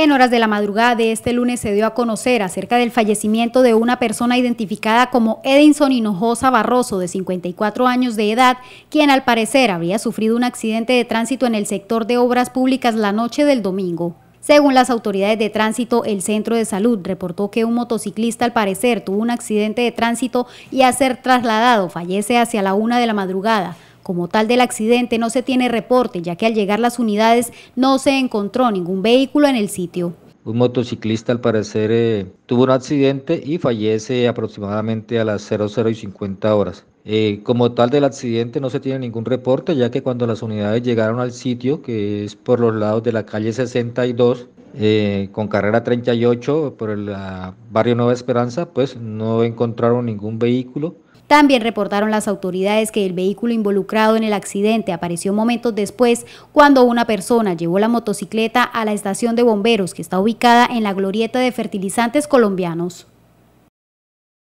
En horas de la madrugada de este lunes se dio a conocer acerca del fallecimiento de una persona identificada como Edinson Hinojosa Barroso, de 54 años de edad, quien al parecer habría sufrido un accidente de tránsito en el sector de obras públicas la noche del domingo. Según las autoridades de tránsito, el centro de salud reportó que un motociclista al parecer tuvo un accidente de tránsito y a ser trasladado fallece hacia la una de la madrugada como tal del accidente no se tiene reporte, ya que al llegar las unidades no se encontró ningún vehículo en el sitio. Un motociclista al parecer eh, tuvo un accidente y fallece aproximadamente a las 00 y 50 horas. Eh, como tal del accidente no se tiene ningún reporte, ya que cuando las unidades llegaron al sitio, que es por los lados de la calle 62, eh, con carrera 38 por el barrio Nueva Esperanza, pues no encontraron ningún vehículo también reportaron las autoridades que el vehículo involucrado en el accidente apareció momentos después cuando una persona llevó la motocicleta a la estación de bomberos que está ubicada en la glorieta de fertilizantes colombianos.